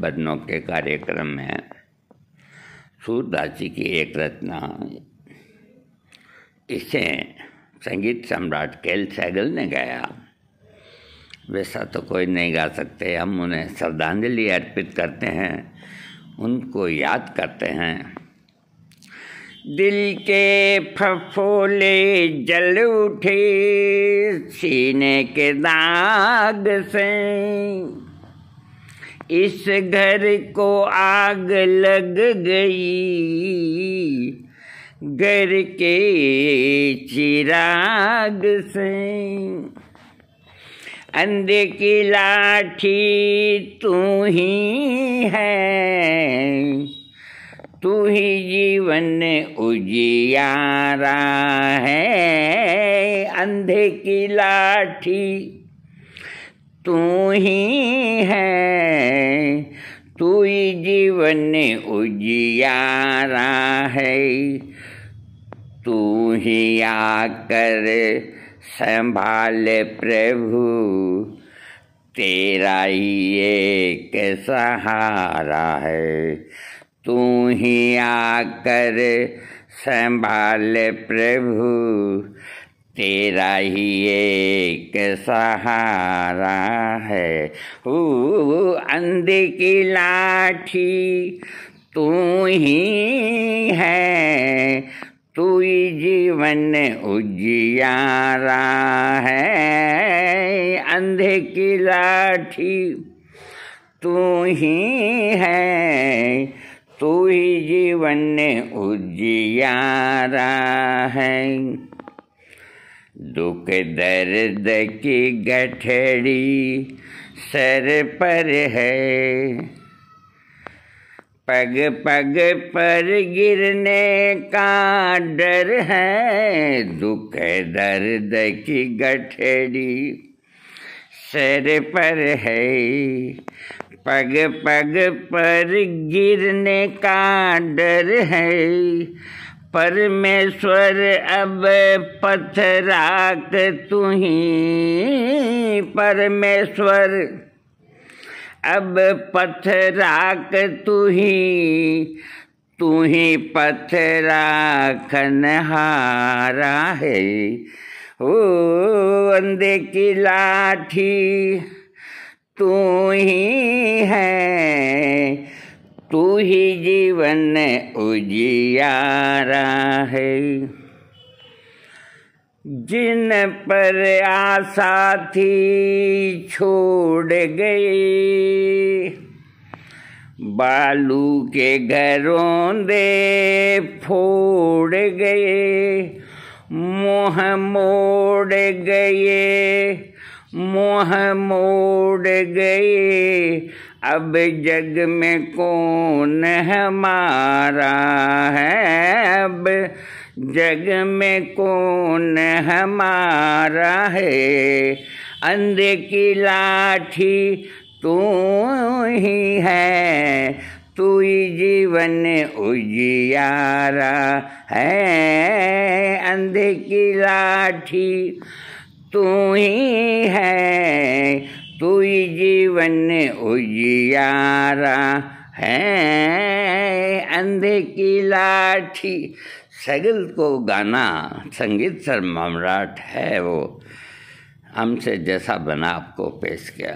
बदनों के कार्यक्रम में सूरदास जी की एक रचना इसे संगीत सम्राट केल सैगल ने गाया वैसा तो कोई नहीं गा सकते हम उन्हें श्रद्धांजलि अर्पित करते हैं उनको याद करते हैं दिल के फफोले जल उठे सीने के दाग से इस घर को आग लग गई घर के चिराग से अंधे की लाठी तू ही है तू ही जीवन उजियारा है अंधे की लाठी तू ही है तू ही जीवन उजियारा है तू ही आकर संभाल प्रभु तेरा ही एक सहारा है तू ही आकर संभाल प्रभु तेरा ही एक सहारा है ओ अंधे की लाठी तू ही है तू ही जीवन उजियारा है अंधे की लाठी तू ही है तू ही जीवन उजियारा है दुख दर्द की गठड़ी सर पर है पग पग पर गिरने का डर है दुख दर्द की गठड़ी सर पर है पग पग पर गिरने का डर है परमेश्वर अब पथराक तू ही परमेश्वर अब पथराक तू ही तू ही पथ हारा है ओ अंधे की लाठी तू ही तू ही जीवन उजियारा है जिन पर आशा थी छोड़ गई बालू के घरों दे फोड़ गए मोह मोड़ गए मोह मोड़ गए अब जग में कौन हमारा है अब जग में कौन हमारा है अंधे की लाठी तू ही है तू ही जीवन उजियारा है अंधे की लाठी तू ही है तू ही जीवन उजियारा है अंधे की लाठी सगल को गाना संगीत सर ममराट है वो हमसे जैसा बना आपको पेश किया